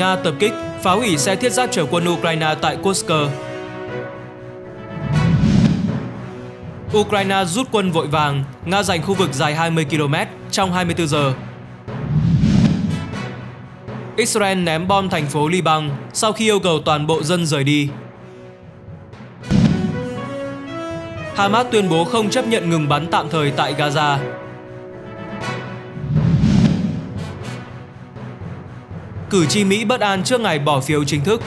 Nga tập kích, phá hủy xe thiết giáp chở quân Ukraine tại Kursk. Ukraine rút quân vội vàng, Nga giành khu vực dài 20 km trong 24 giờ. Israel ném bom thành phố Liban sau khi yêu cầu toàn bộ dân rời đi. Hamas tuyên bố không chấp nhận ngừng bắn tạm thời tại Gaza. cử tri Mỹ bất an trước ngày bỏ phiếu chính thức.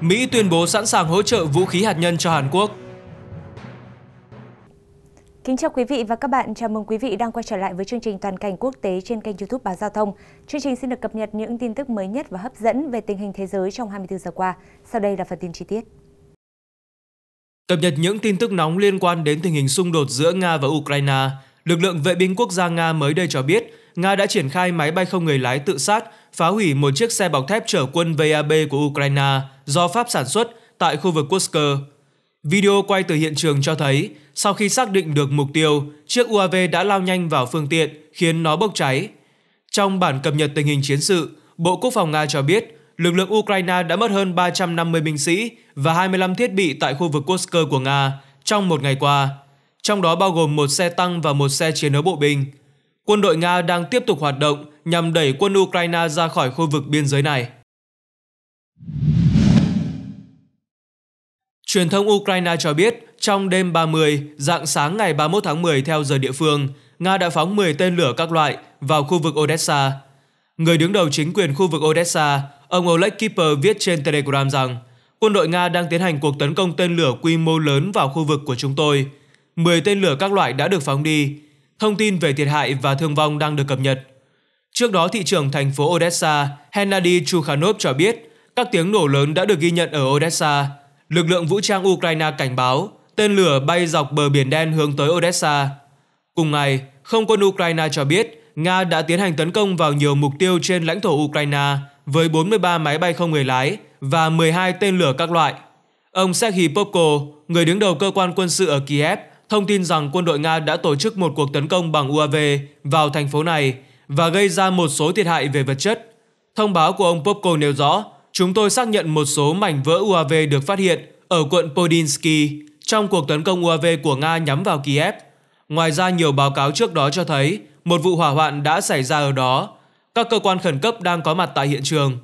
Mỹ tuyên bố sẵn sàng hỗ trợ vũ khí hạt nhân cho Hàn Quốc. Kính chào quý vị và các bạn, chào mừng quý vị đang quay trở lại với chương trình toàn cảnh quốc tế trên kênh YouTube Báo Giao thông. Chương trình xin được cập nhật những tin tức mới nhất và hấp dẫn về tình hình thế giới trong 24 giờ qua. Sau đây là phần tin chi tiết. Cập nhật những tin tức nóng liên quan đến tình hình xung đột giữa Nga và Ukraine – Lực lượng vệ binh quốc gia Nga mới đây cho biết, Nga đã triển khai máy bay không người lái tự sát phá hủy một chiếc xe bọc thép chở quân VAB của Ukraine do Pháp sản xuất tại khu vực Kursk. Video quay từ hiện trường cho thấy, sau khi xác định được mục tiêu, chiếc UAV đã lao nhanh vào phương tiện khiến nó bốc cháy. Trong bản cập nhật tình hình chiến sự, Bộ Quốc phòng Nga cho biết lực lượng Ukraine đã mất hơn 350 binh sĩ và 25 thiết bị tại khu vực Kursk của Nga trong một ngày qua trong đó bao gồm một xe tăng và một xe chiến đấu bộ binh. Quân đội Nga đang tiếp tục hoạt động nhằm đẩy quân Ukraine ra khỏi khu vực biên giới này. Truyền thông Ukraine cho biết, trong đêm 30, dạng sáng ngày 31 tháng 10 theo giờ địa phương, Nga đã phóng 10 tên lửa các loại vào khu vực Odessa. Người đứng đầu chính quyền khu vực Odessa, ông Oleg Kipper viết trên Telegram rằng quân đội Nga đang tiến hành cuộc tấn công tên lửa quy mô lớn vào khu vực của chúng tôi – 10 tên lửa các loại đã được phóng đi. Thông tin về thiệt hại và thương vong đang được cập nhật. Trước đó, thị trưởng thành phố Odessa Hennady Chukhanov cho biết các tiếng nổ lớn đã được ghi nhận ở Odessa. Lực lượng vũ trang Ukraine cảnh báo tên lửa bay dọc bờ biển đen hướng tới Odessa. Cùng ngày, không quân Ukraine cho biết Nga đã tiến hành tấn công vào nhiều mục tiêu trên lãnh thổ Ukraine với 43 máy bay không người lái và 12 tên lửa các loại. Ông Sergei Popko, người đứng đầu cơ quan quân sự ở Kiev, thông tin rằng quân đội Nga đã tổ chức một cuộc tấn công bằng UAV vào thành phố này và gây ra một số thiệt hại về vật chất. Thông báo của ông Popko nêu rõ, chúng tôi xác nhận một số mảnh vỡ UAV được phát hiện ở quận Podinsky trong cuộc tấn công UAV của Nga nhắm vào Kiev. Ngoài ra, nhiều báo cáo trước đó cho thấy một vụ hỏa hoạn đã xảy ra ở đó. Các cơ quan khẩn cấp đang có mặt tại hiện trường.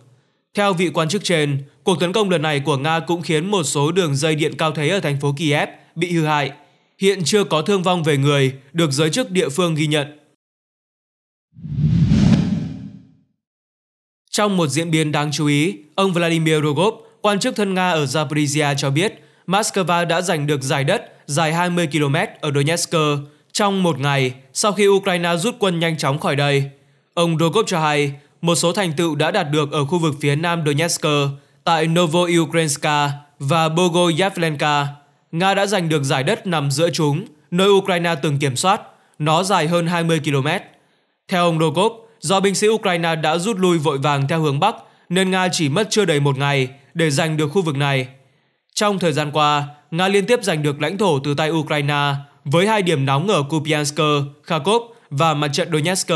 Theo vị quan chức trên, cuộc tấn công lần này của Nga cũng khiến một số đường dây điện cao thế ở thành phố Kiev bị hư hại hiện chưa có thương vong về người được giới chức địa phương ghi nhận. Trong một diễn biến đáng chú ý, ông Vladimir Rogov, quan chức thân Nga ở Zaporizhia cho biết Moscow đã giành được giải đất dài 20 km ở Donetsk trong một ngày sau khi Ukraine rút quân nhanh chóng khỏi đây. Ông Rogov cho hay một số thành tựu đã đạt được ở khu vực phía nam Donetsk tại Novo-Ukrainska và Bogoyavlenka Nga đã giành được giải đất nằm giữa chúng, nơi Ukraine từng kiểm soát, nó dài hơn 20 km. Theo ông Rokov, do binh sĩ Ukraine đã rút lui vội vàng theo hướng Bắc, nên Nga chỉ mất chưa đầy một ngày để giành được khu vực này. Trong thời gian qua, Nga liên tiếp giành được lãnh thổ từ tay Ukraine với hai điểm nóng ở Kupiansk, Kharkov và mặt trận Donetsk.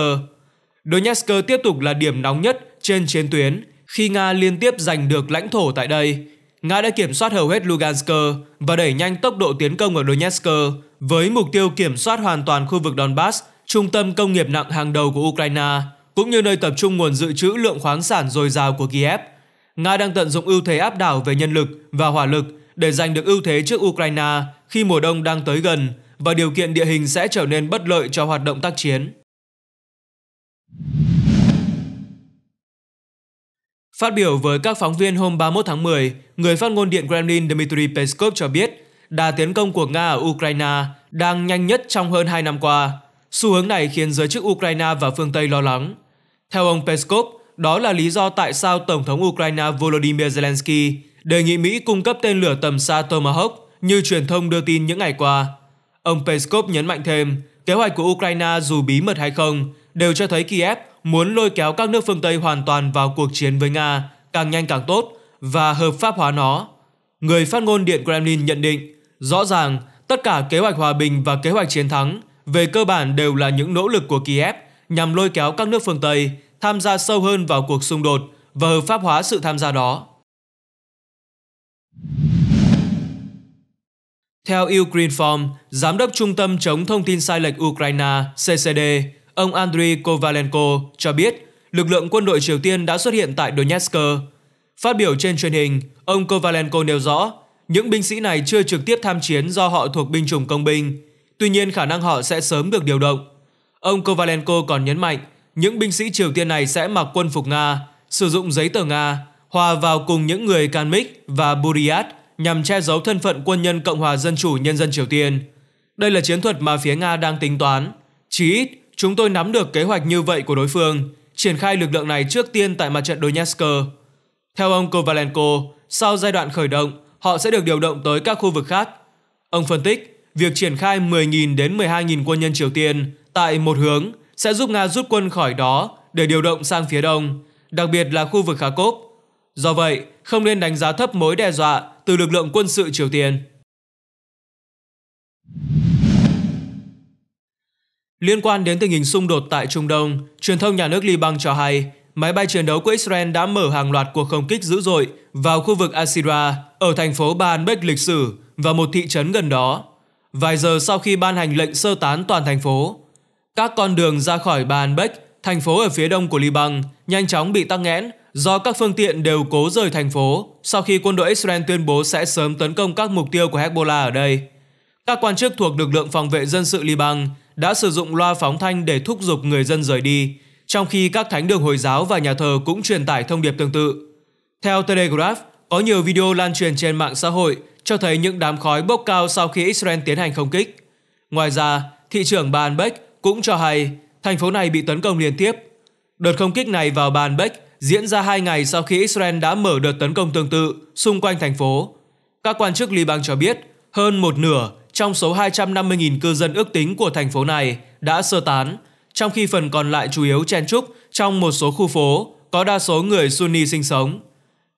Donetsk tiếp tục là điểm nóng nhất trên chiến tuyến khi Nga liên tiếp giành được lãnh thổ tại đây Nga đã kiểm soát hầu hết Lugansk và đẩy nhanh tốc độ tiến công ở Donetsk với mục tiêu kiểm soát hoàn toàn khu vực Donbass, trung tâm công nghiệp nặng hàng đầu của Ukraine, cũng như nơi tập trung nguồn dự trữ lượng khoáng sản dồi dào của Kiev. Nga đang tận dụng ưu thế áp đảo về nhân lực và hỏa lực để giành được ưu thế trước Ukraine khi mùa đông đang tới gần và điều kiện địa hình sẽ trở nên bất lợi cho hoạt động tác chiến. Phát biểu với các phóng viên hôm 31 tháng 10, người phát ngôn Điện Kremlin Dmitry Peskov cho biết đà tiến công của Nga ở Ukraine đang nhanh nhất trong hơn 2 năm qua. Xu hướng này khiến giới chức Ukraine và phương Tây lo lắng. Theo ông Peskov, đó là lý do tại sao Tổng thống Ukraine Volodymyr Zelensky đề nghị Mỹ cung cấp tên lửa tầm xa Tomahawk như truyền thông đưa tin những ngày qua. Ông Peskov nhấn mạnh thêm, kế hoạch của Ukraine dù bí mật hay không đều cho thấy Kiev muốn lôi kéo các nước phương Tây hoàn toàn vào cuộc chiến với Nga càng nhanh càng tốt và hợp pháp hóa nó. Người phát ngôn Điện Kremlin nhận định, rõ ràng tất cả kế hoạch hòa bình và kế hoạch chiến thắng về cơ bản đều là những nỗ lực của Kiev nhằm lôi kéo các nước phương Tây tham gia sâu hơn vào cuộc xung đột và hợp pháp hóa sự tham gia đó. Theo Ukraine Form, Giám đốc Trung tâm Chống Thông tin Sai lệch Ukraine CCD, ông Andriy Kovalenko cho biết lực lượng quân đội Triều Tiên đã xuất hiện tại Donetsk. Phát biểu trên truyền hình, ông Kovalenko nêu rõ những binh sĩ này chưa trực tiếp tham chiến do họ thuộc binh chủng công binh, tuy nhiên khả năng họ sẽ sớm được điều động. Ông Kovalenko còn nhấn mạnh những binh sĩ Triều Tiên này sẽ mặc quân phục Nga, sử dụng giấy tờ Nga, hòa vào cùng những người Kalmyk và Buryat nhằm che giấu thân phận quân nhân Cộng hòa Dân chủ Nhân dân Triều Tiên. Đây là chiến thuật mà phía Nga đang tính toán. Chí ít, chúng tôi nắm được kế hoạch như vậy của đối phương, triển khai lực lượng này trước tiên tại mặt trận Donetsk. Theo ông Kovalenko, sau giai đoạn khởi động, họ sẽ được điều động tới các khu vực khác. Ông phân tích, việc triển khai 10.000 đến 12.000 quân nhân Triều Tiên tại một hướng sẽ giúp Nga rút quân khỏi đó để điều động sang phía đông, đặc biệt là khu vực Kharkov. Do vậy, không nên đánh giá thấp mối đe dọa từ lực lượng quân sự Triều Tiên. Liên quan đến tình hình xung đột tại Trung Đông, truyền thông nhà nước Liban cho hay máy bay chiến đấu của Israel đã mở hàng loạt cuộc không kích dữ dội vào khu vực Asira ở thành phố Baalbek lịch sử và một thị trấn gần đó. Vài giờ sau khi ban hành lệnh sơ tán toàn thành phố, các con đường ra khỏi Baalbek, thành phố ở phía đông của Liban, nhanh chóng bị tắc nghẽn do các phương tiện đều cố rời thành phố sau khi quân đội Israel tuyên bố sẽ sớm tấn công các mục tiêu của Hezbollah ở đây. Các quan chức thuộc lực lượng phòng vệ dân sự Liban đã sử dụng loa phóng thanh để thúc giục người dân rời đi, trong khi các thánh đường Hồi giáo và nhà thờ cũng truyền tải thông điệp tương tự. Theo Telegraph, có nhiều video lan truyền trên mạng xã hội cho thấy những đám khói bốc cao sau khi Israel tiến hành không kích. Ngoài ra, thị trưởng Baalbek cũng cho hay thành phố này bị tấn công liên tiếp. Đợt không kích này vào Baalbek diễn ra hai ngày sau khi Israel đã mở đợt tấn công tương tự xung quanh thành phố. Các quan chức Liban cho biết hơn một nửa trong số 250.000 cư dân ước tính của thành phố này đã sơ tán, trong khi phần còn lại chủ yếu chen trúc trong một số khu phố có đa số người Sunni sinh sống.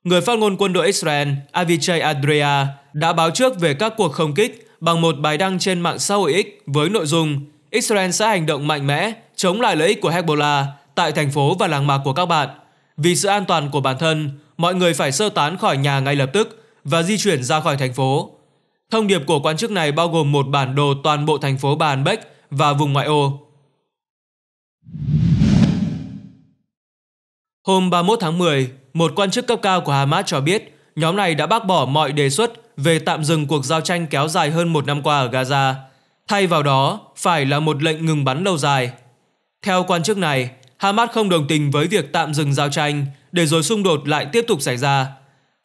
Người phát ngôn quân đội Israel Avichai Adria đã báo trước về các cuộc không kích bằng một bài đăng trên mạng xã hội X với nội dung Israel sẽ hành động mạnh mẽ chống lại lợi ích của Hezbollah tại thành phố và làng mạc của các bạn. Vì sự an toàn của bản thân, mọi người phải sơ tán khỏi nhà ngay lập tức và di chuyển ra khỏi thành phố. Thông điệp của quan chức này bao gồm một bản đồ toàn bộ thành phố Bà Bách và vùng ngoại ô. Hôm 31 tháng 10, một quan chức cấp cao của Hamas cho biết nhóm này đã bác bỏ mọi đề xuất về tạm dừng cuộc giao tranh kéo dài hơn một năm qua ở Gaza. Thay vào đó, phải là một lệnh ngừng bắn lâu dài. Theo quan chức này, Hamas không đồng tình với việc tạm dừng giao tranh để rồi xung đột lại tiếp tục xảy ra.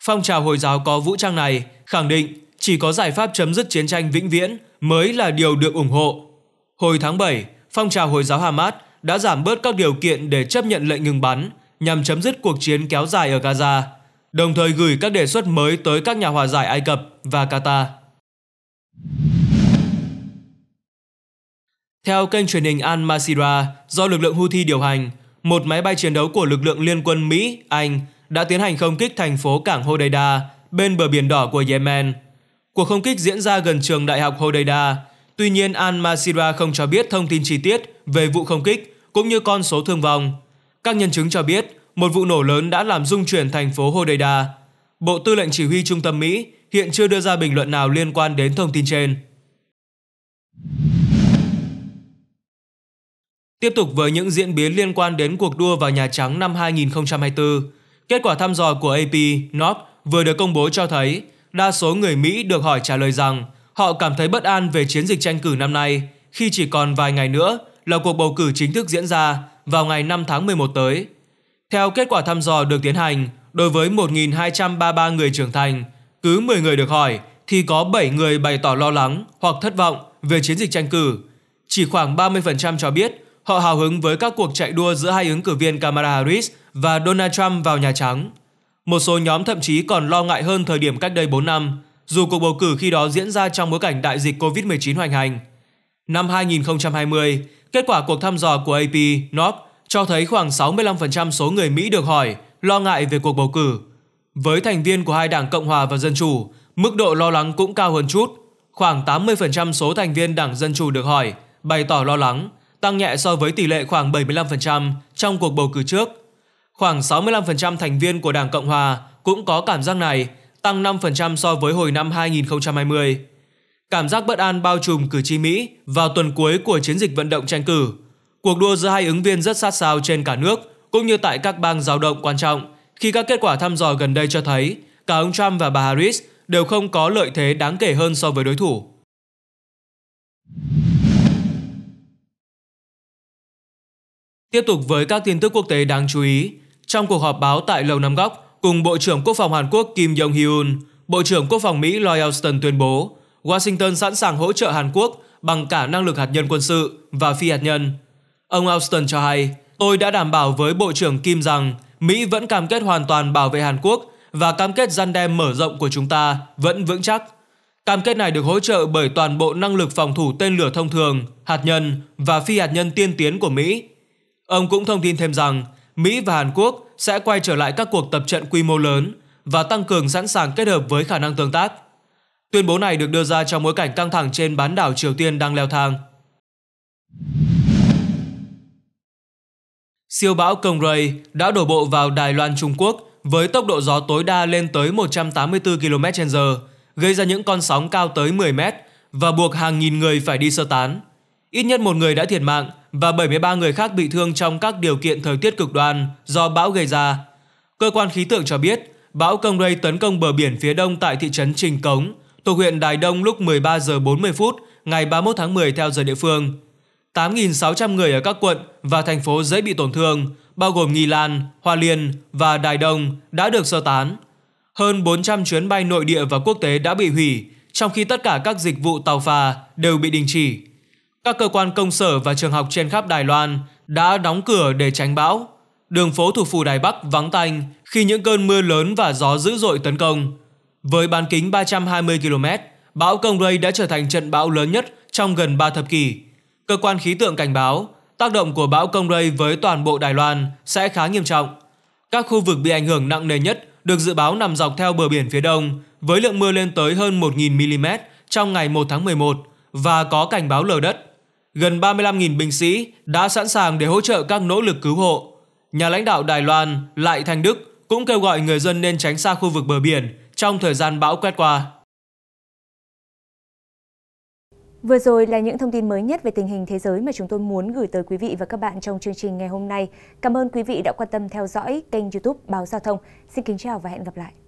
Phong trào Hồi giáo có vũ trang này khẳng định chỉ có giải pháp chấm dứt chiến tranh vĩnh viễn mới là điều được ủng hộ. Hồi tháng 7, phong trào Hồi giáo Hamas đã giảm bớt các điều kiện để chấp nhận lệnh ngừng bắn nhằm chấm dứt cuộc chiến kéo dài ở Gaza, đồng thời gửi các đề xuất mới tới các nhà hòa giải Ai Cập và Qatar. Theo kênh truyền hình Al Masira do lực lượng Houthi điều hành, một máy bay chiến đấu của lực lượng liên quân Mỹ, Anh đã tiến hành không kích thành phố cảng Hodeida bên bờ biển đỏ của Yemen Cuộc không kích diễn ra gần trường đại học Hodeida. Tuy nhiên, Al Masira không cho biết thông tin chi tiết về vụ không kích cũng như con số thương vong. Các nhân chứng cho biết một vụ nổ lớn đã làm rung chuyển thành phố Hodeida. Bộ Tư lệnh Chỉ huy Trung tâm Mỹ hiện chưa đưa ra bình luận nào liên quan đến thông tin trên. Tiếp tục với những diễn biến liên quan đến cuộc đua vào Nhà Trắng năm 2024, kết quả thăm dò của AP Knock vừa được công bố cho thấy đa số người Mỹ được hỏi trả lời rằng họ cảm thấy bất an về chiến dịch tranh cử năm nay khi chỉ còn vài ngày nữa là cuộc bầu cử chính thức diễn ra vào ngày 5 tháng 11 tới. Theo kết quả thăm dò được tiến hành, đối với 1.233 người trưởng thành, cứ 10 người được hỏi thì có 7 người bày tỏ lo lắng hoặc thất vọng về chiến dịch tranh cử. Chỉ khoảng 30% cho biết họ hào hứng với các cuộc chạy đua giữa hai ứng cử viên Kamala Harris và Donald Trump vào Nhà Trắng. Một số nhóm thậm chí còn lo ngại hơn thời điểm cách đây 4 năm, dù cuộc bầu cử khi đó diễn ra trong bối cảnh đại dịch Covid-19 hoành hành. Năm 2020, kết quả cuộc thăm dò của AP North cho thấy khoảng 65% số người Mỹ được hỏi lo ngại về cuộc bầu cử. Với thành viên của hai đảng Cộng hòa và Dân chủ, mức độ lo lắng cũng cao hơn chút. Khoảng 80% số thành viên đảng Dân chủ được hỏi bày tỏ lo lắng, tăng nhẹ so với tỷ lệ khoảng 75% trong cuộc bầu cử trước – Khoảng 65% thành viên của Đảng Cộng Hòa cũng có cảm giác này, tăng 5% so với hồi năm 2020. Cảm giác bất an bao trùm cử tri Mỹ vào tuần cuối của chiến dịch vận động tranh cử. Cuộc đua giữa hai ứng viên rất sát sao trên cả nước, cũng như tại các bang giao động quan trọng, khi các kết quả thăm dò gần đây cho thấy cả ông Trump và bà Harris đều không có lợi thế đáng kể hơn so với đối thủ. Tiếp tục với các tin tức quốc tế đáng chú ý, trong cuộc họp báo tại Lầu Năm Góc cùng Bộ trưởng Quốc phòng Hàn Quốc Kim Jong-hyun, Bộ trưởng Quốc phòng Mỹ Lloyd Austin tuyên bố Washington sẵn sàng hỗ trợ Hàn Quốc bằng cả năng lực hạt nhân quân sự và phi hạt nhân. Ông Austin cho hay, tôi đã đảm bảo với Bộ trưởng Kim rằng Mỹ vẫn cam kết hoàn toàn bảo vệ Hàn Quốc và cam kết gian đe mở rộng của chúng ta vẫn vững chắc. Cam kết này được hỗ trợ bởi toàn bộ năng lực phòng thủ tên lửa thông thường, hạt nhân và phi hạt nhân tiên tiến của Mỹ. Ông cũng thông tin thêm rằng Mỹ và Hàn Quốc sẽ quay trở lại các cuộc tập trận quy mô lớn và tăng cường sẵn sàng kết hợp với khả năng tương tác. Tuyên bố này được đưa ra trong bối cảnh căng thẳng trên bán đảo Triều Tiên đang leo thang. Siêu bão Công Ray đã đổ bộ vào Đài Loan Trung Quốc với tốc độ gió tối đa lên tới 184 km/h, gây ra những con sóng cao tới 10 mét và buộc hàng nghìn người phải đi sơ tán. Ít nhất một người đã thiệt mạng và 73 người khác bị thương trong các điều kiện thời tiết cực đoan do bão gây ra. Cơ quan khí tượng cho biết, bão Công Ray tấn công bờ biển phía đông tại thị trấn Trình Cống, thuộc huyện Đài Đông lúc 13 giờ 40 phút ngày 31 tháng 10 theo giờ địa phương. 8.600 người ở các quận và thành phố dễ bị tổn thương, bao gồm Nghi Lan, Hoa Liên và Đài Đông đã được sơ tán. Hơn 400 chuyến bay nội địa và quốc tế đã bị hủy, trong khi tất cả các dịch vụ tàu phà đều bị đình chỉ. Các cơ quan công sở và trường học trên khắp Đài Loan đã đóng cửa để tránh bão. Đường phố thủ phủ Đài Bắc vắng tanh khi những cơn mưa lớn và gió dữ dội tấn công. Với bán kính 320 km, bão Công Ray đã trở thành trận bão lớn nhất trong gần 3 thập kỷ. Cơ quan khí tượng cảnh báo tác động của bão Công Ray với toàn bộ Đài Loan sẽ khá nghiêm trọng. Các khu vực bị ảnh hưởng nặng nề nhất được dự báo nằm dọc theo bờ biển phía đông với lượng mưa lên tới hơn 1.000 mm trong ngày 1 tháng 11 và có cảnh báo lở đất gần 35.000 binh sĩ đã sẵn sàng để hỗ trợ các nỗ lực cứu hộ. Nhà lãnh đạo Đài Loan Lại Thành Đức cũng kêu gọi người dân nên tránh xa khu vực bờ biển trong thời gian bão quét qua. Vừa rồi là những thông tin mới nhất về tình hình thế giới mà chúng tôi muốn gửi tới quý vị và các bạn trong chương trình ngày hôm nay. Cảm ơn quý vị đã quan tâm theo dõi kênh youtube Báo Giao thông. Xin kính chào và hẹn gặp lại.